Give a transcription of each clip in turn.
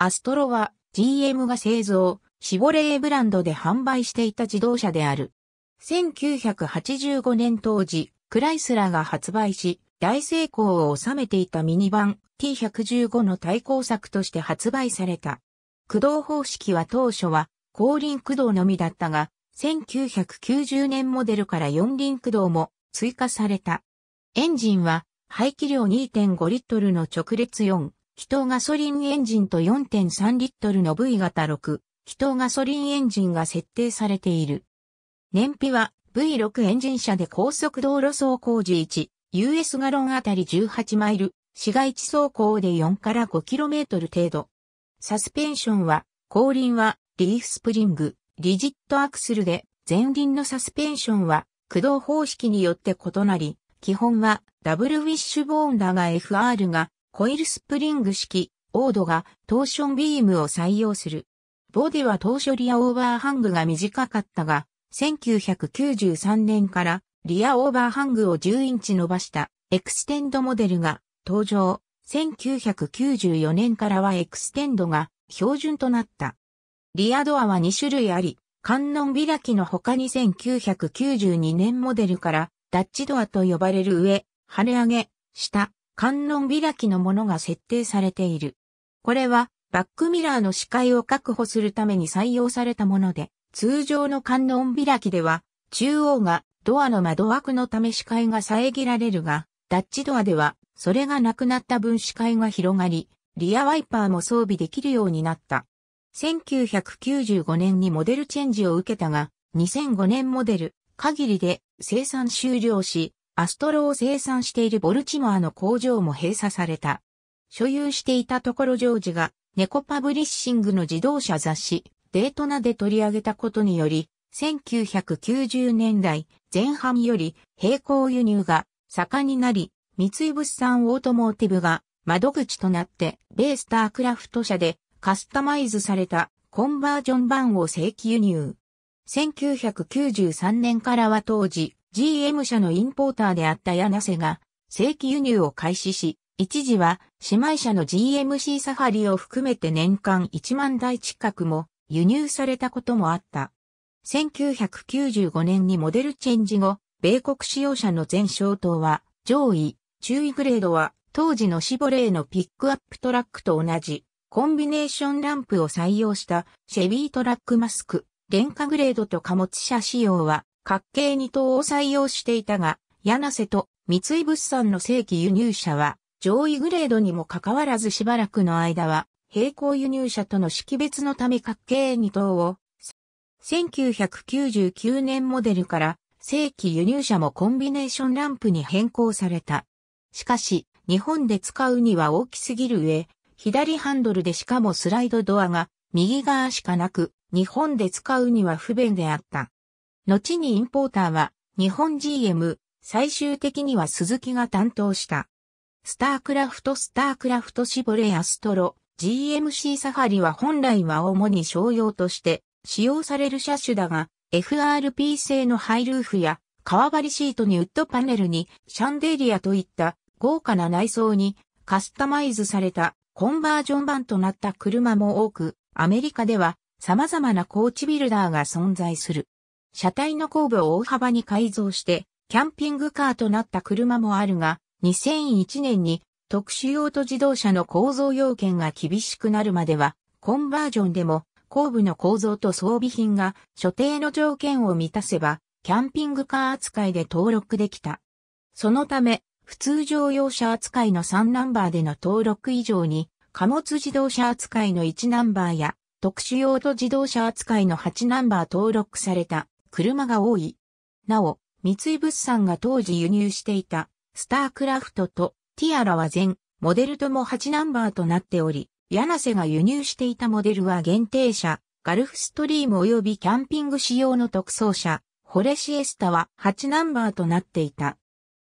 アストロは GM が製造、シボレーブランドで販売していた自動車である。1985年当時、クライスラーが発売し、大成功を収めていたミニバン T115 の対抗策として発売された。駆動方式は当初は後輪駆動のみだったが、1990年モデルから四輪駆動も追加された。エンジンは排気量2.5リットルの直列4、気筒ガソリンエンジンと4.3リットルの V 型6、気筒ガソリンエンジンが設定されている。燃費は V6 エンジン車で高速道路走行時1、US ガロンあたり18マイル、市街地走行で4から5トル程度。サスペンションは、後輪はリーフスプリング、リジットアクスルで、前輪のサスペンションは駆動方式によって異なり、基本はダブルウィッシュボーンだが FR がコイルスプリング式、オードがトーションビームを採用する。ボディは当初リアオーバーハングが短かったが、1993年からリアオーバーハングを10インチ伸ばしたエクステンドモデルが登場。1994年からはエクステンドが標準となった。リアドアは2種類あり、観音開きの他に1992年モデルからダッチドアと呼ばれる上、跳ね上げ、下、観音開きのものが設定されている。これは、バックミラーの視界を確保するために採用されたもので、通常の観音開きでは、中央がドアの窓枠のため視界が遮られるが、ダッチドアでは、それがなくなった分視界が広がり、リアワイパーも装備できるようになった。1995年にモデルチェンジを受けたが、2005年モデル限りで生産終了し、アストロを生産しているボルチモアの工場も閉鎖された。所有していたところジョージが、ネコパブリッシングの自動車雑誌、デートナで取り上げたことにより、1990年代前半より並行輸入が盛んになり、三井物産オートモーティブが窓口となって、ベースタークラフト社でカスタマイズされたコンバージョン版を正規輸入。1993年からは当時、GM 社のインポーターであった柳瀬が正規輸入を開始し、一時は姉妹社の GMC サファリを含めて年間1万台近くも輸入されたこともあった。1995年にモデルチェンジ後、米国使用車の全消灯は上位、注意グレードは当時のシボレーのピックアップトラックと同じコンビネーションランプを採用したシェビートラックマスク、廉価グレードと貨物車仕様は角形二等を採用していたが、柳瀬と三井物産の正規輸入車は、上位グレードにもかかわらずしばらくの間は、並行輸入車との識別のため角形二等を、1999年モデルから正規輸入車もコンビネーションランプに変更された。しかし、日本で使うには大きすぎる上、左ハンドルでしかもスライドドアが右側しかなく、日本で使うには不便であった。後にインポーターは日本 GM、最終的には鈴木が担当した。スタークラフトスタークラフトシボレアストロ、GMC サファリは本来は主に商用として使用される車種だが、FRP 製のハイルーフや、革張りシートにウッドパネルに、シャンデリアといった豪華な内装にカスタマイズされたコンバージョン版となった車も多く、アメリカでは様々なコーチビルダーが存在する。車体の後部を大幅に改造して、キャンピングカーとなった車もあるが、2001年に特殊用途自動車の構造要件が厳しくなるまでは、コンバージョンでも後部の構造と装備品が所定の条件を満たせば、キャンピングカー扱いで登録できた。そのため、普通乗用車扱いの3ナンバーでの登録以上に、貨物自動車扱いの1ナンバーや、特殊用途自動車扱いの8ナンバー登録された車が多い。なお、三井物産が当時輸入していたスタークラフトとティアラは全モデルとも8ナンバーとなっており、柳瀬が輸入していたモデルは限定車、ガルフストリーム及びキャンピング仕様の特装車、ホレシエスタは8ナンバーとなっていた。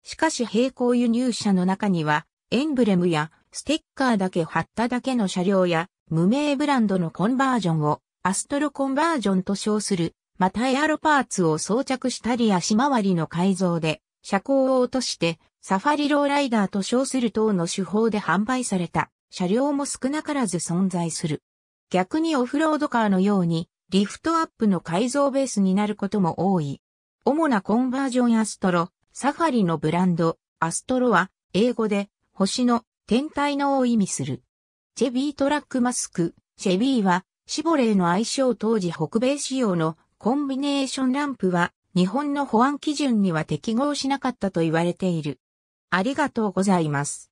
しかし並行輸入車の中には、エンブレムやステッカーだけ貼っただけの車両や、無名ブランドのコンバージョンをアストロコンバージョンと称するまたエアロパーツを装着したり足回りの改造で、車高を落として、サファリローライダーと称する等の手法で販売された車両も少なからず存在する。逆にオフロードカーのように、リフトアップの改造ベースになることも多い。主なコンバージョンアストロ、サファリのブランド、アストロは、英語で、星の、天体のを意味する。チェビートラックマスク、チェビーは、シボレーの愛称当時北米仕様のコンビネーションランプは日本の保安基準には適合しなかったと言われている。ありがとうございます。